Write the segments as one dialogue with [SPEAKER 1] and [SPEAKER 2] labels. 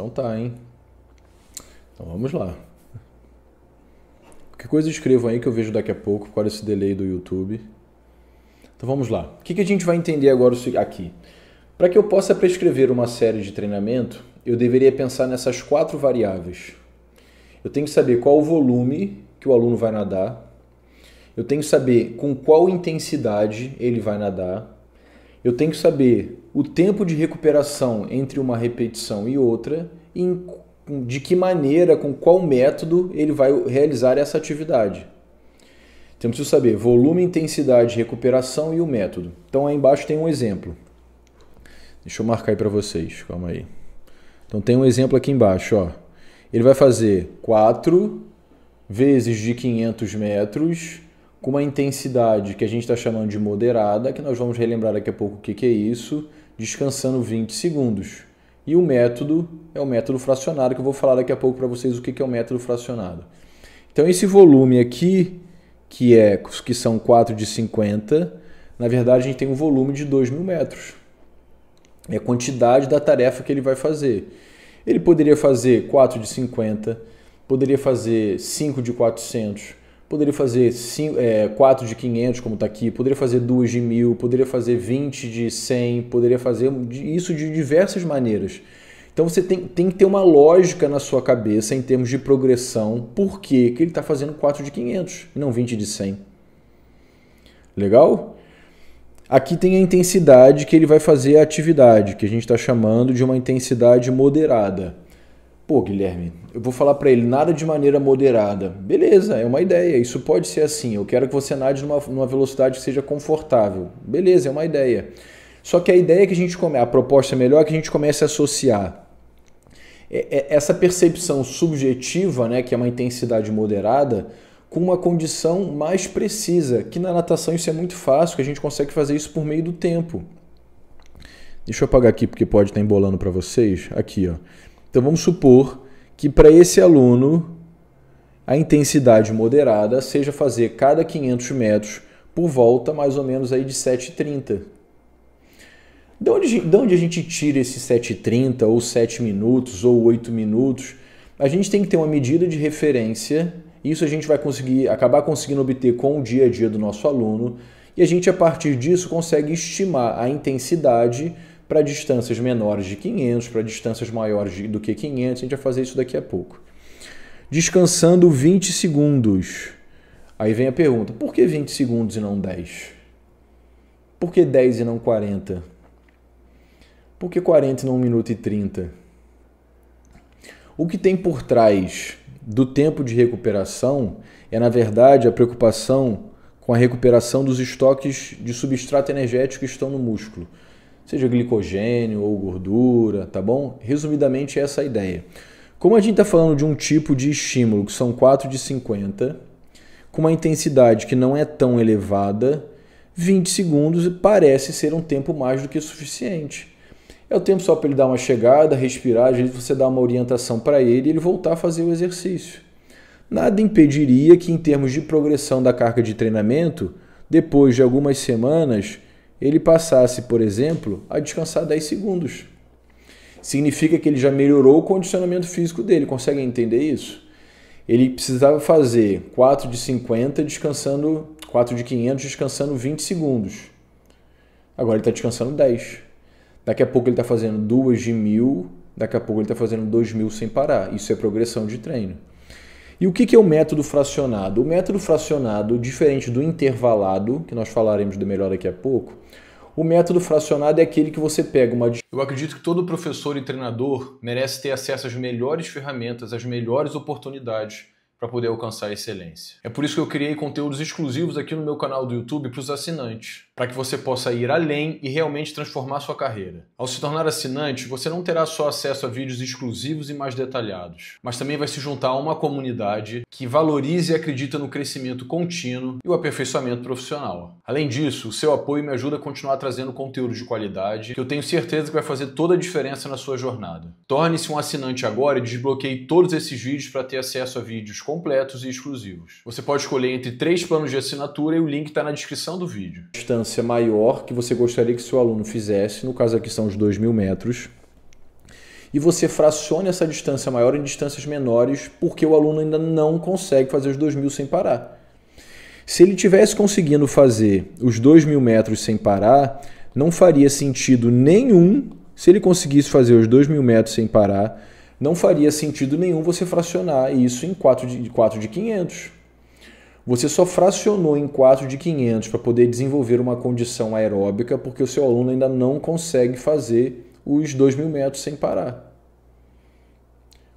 [SPEAKER 1] Então tá, hein? Então vamos lá. Que coisa escrevo aí que eu vejo daqui a pouco, fora é esse delay do YouTube. Então vamos lá. O que, que a gente vai entender agora aqui? Para que eu possa prescrever uma série de treinamento, eu deveria pensar nessas quatro variáveis. Eu tenho que saber qual o volume que o aluno vai nadar, eu tenho que saber com qual intensidade ele vai nadar, eu tenho que saber o tempo de recuperação entre uma repetição e outra e de que maneira, com qual método ele vai realizar essa atividade. Então, preciso saber volume, intensidade, recuperação e o método. Então, aí embaixo tem um exemplo. Deixa eu marcar aí para vocês, calma aí. Então, tem um exemplo aqui embaixo, ó. Ele vai fazer 4 vezes de 500 metros com uma intensidade que a gente está chamando de moderada, que nós vamos relembrar daqui a pouco o que, que é isso, descansando 20 segundos. E o método é o método fracionado, que eu vou falar daqui a pouco para vocês o que, que é o método fracionado. Então esse volume aqui, que, é, que são 4 de 50, na verdade a gente tem um volume de 2 mil metros. É a quantidade da tarefa que ele vai fazer. Ele poderia fazer 4 de 50, poderia fazer 5 de 400, Poderia fazer 5, é, 4 de 500, como está aqui, poderia fazer 2 de 1000, poderia fazer 20 de 100, poderia fazer isso de diversas maneiras. Então você tem, tem que ter uma lógica na sua cabeça em termos de progressão, por que ele está fazendo 4 de 500 e não 20 de 100. Legal? Aqui tem a intensidade que ele vai fazer a atividade, que a gente está chamando de uma intensidade moderada. Pô, Guilherme, eu vou falar para ele nada de maneira moderada. Beleza, é uma ideia. Isso pode ser assim. Eu quero que você nade numa, numa velocidade que seja confortável. Beleza, é uma ideia. Só que a ideia é que a gente come, a proposta melhor é que a gente comece a associar é, é, essa percepção subjetiva, né, que é uma intensidade moderada, com uma condição mais precisa, que na natação isso é muito fácil, que a gente consegue fazer isso por meio do tempo. Deixa eu apagar aqui porque pode estar tá embolando para vocês. Aqui, ó. Então vamos supor que para esse aluno a intensidade moderada seja fazer cada 500 metros por volta mais ou menos aí de 7,30. De onde, de onde a gente tira esse 7,30 ou 7 minutos ou 8 minutos? A gente tem que ter uma medida de referência. Isso a gente vai conseguir acabar conseguindo obter com o dia a dia do nosso aluno. E a gente, a partir disso, consegue estimar a intensidade para distâncias menores de 500, para distâncias maiores do que 500, a gente vai fazer isso daqui a pouco. Descansando 20 segundos. Aí vem a pergunta: por que 20 segundos e não 10? Por que 10 e não 40? Por que 40 e não 1 minuto e 30? O que tem por trás do tempo de recuperação é, na verdade, a preocupação com a recuperação dos estoques de substrato energético que estão no músculo seja glicogênio ou gordura, tá bom? Resumidamente, é essa é a ideia. Como a gente está falando de um tipo de estímulo, que são 4 de 50, com uma intensidade que não é tão elevada, 20 segundos parece ser um tempo mais do que suficiente. É o tempo só para ele dar uma chegada, respirar, às vezes você dá uma orientação para ele e ele voltar a fazer o exercício. Nada impediria que, em termos de progressão da carga de treinamento, depois de algumas semanas, ele passasse, por exemplo, a descansar 10 segundos. Significa que ele já melhorou o condicionamento físico dele. Consegue entender isso? Ele precisava fazer 4 de 50 descansando, 4 de 500 descansando 20 segundos. Agora ele está descansando 10. Daqui a pouco ele está fazendo 2 de 1.000, daqui a pouco ele está fazendo 2.000 sem parar. Isso é progressão de treino. E o que, é o método fracionado? O método fracionado, diferente do intervalado, que nós falaremos de melhor daqui a pouco, o método fracionado é aquele que você pega uma. Eu acredito que todo professor e treinador merece ter acesso às melhores ferramentas, às melhores oportunidades para poder alcançar a excelência. É por isso que eu criei conteúdos exclusivos aqui no meu canal do YouTube para os assinantes para que você possa ir além e realmente transformar sua carreira. Ao se tornar assinante, você não terá só acesso a vídeos exclusivos e mais detalhados, mas também vai se juntar a uma comunidade que valorize e acredita no crescimento contínuo e o aperfeiçoamento profissional. Além disso, o seu apoio me ajuda a continuar trazendo conteúdo de qualidade que eu tenho certeza que vai fazer toda a diferença na sua jornada. Torne-se um assinante agora e desbloqueie todos esses vídeos para ter acesso a vídeos completos e exclusivos. Você pode escolher entre três planos de assinatura e o link está na descrição do vídeo. Distância distância maior que você gostaria que seu aluno fizesse, no caso aqui são os 2.000 metros, e você fracione essa distância maior em distâncias menores, porque o aluno ainda não consegue fazer os 2.000 sem parar. Se ele tivesse conseguindo fazer os 2.000 metros sem parar, não faria sentido nenhum se ele conseguisse fazer os 2.000 metros sem parar, não faria sentido nenhum você fracionar isso em 4 de, 4 de 500. Você só fracionou em 4 de 500 para poder desenvolver uma condição aeróbica, porque o seu aluno ainda não consegue fazer os 2.000 metros sem parar.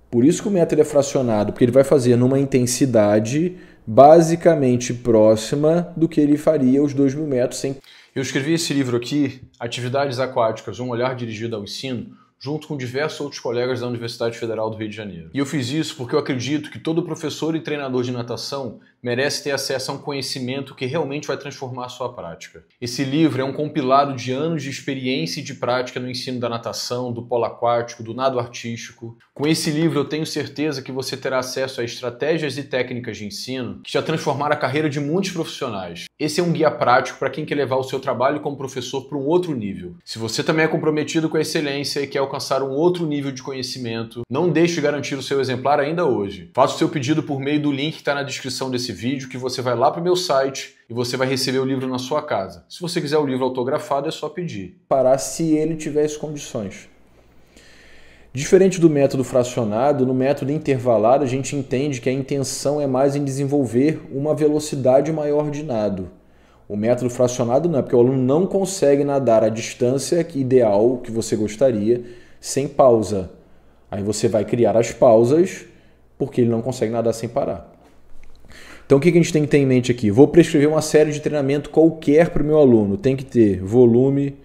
[SPEAKER 1] Por isso que o método é fracionado, porque ele vai fazer numa intensidade basicamente próxima do que ele faria os 2.000 metros sem Eu escrevi esse livro aqui, Atividades Aquáticas, um olhar dirigido ao ensino, junto com diversos outros colegas da Universidade Federal do Rio de Janeiro. E eu fiz isso porque eu acredito que todo professor e treinador de natação merece ter acesso a um conhecimento que realmente vai transformar a sua prática. Esse livro é um compilado de anos de experiência e de prática no ensino da natação, do polo aquático, do nado artístico. Com esse livro, eu tenho certeza que você terá acesso a estratégias e técnicas de ensino que já transformaram a carreira de muitos profissionais. Esse é um guia prático para quem quer levar o seu trabalho como professor para um outro nível. Se você também é comprometido com a excelência e quer alcançar um outro nível de conhecimento, não deixe de garantir o seu exemplar ainda hoje. Faça o seu pedido por meio do link que está na descrição desse desse vídeo que você vai lá para o meu site e você vai receber o livro na sua casa. Se você quiser o livro autografado, é só pedir. Parar se ele tiver as condições. Diferente do método fracionado, no método intervalado a gente entende que a intenção é mais em desenvolver uma velocidade maior de nado. O método fracionado não é porque o aluno não consegue nadar a distância ideal que você gostaria sem pausa. Aí você vai criar as pausas porque ele não consegue nadar sem parar. Então o que a gente tem que ter em mente aqui? Vou prescrever uma série de treinamento qualquer para o meu aluno. Tem que ter volume,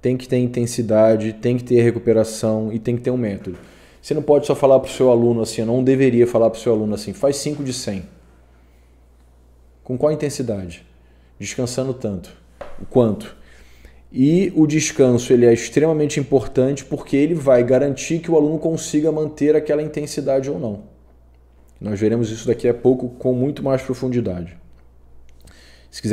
[SPEAKER 1] tem que ter intensidade, tem que ter recuperação e tem que ter um método. Você não pode só falar para o seu aluno assim, não deveria falar para o seu aluno assim, faz 5 de 100. Com qual intensidade? Descansando tanto. O quanto? E o descanso ele é extremamente importante porque ele vai garantir que o aluno consiga manter aquela intensidade ou não. Nós veremos isso daqui a pouco com muito mais profundidade. Se quiser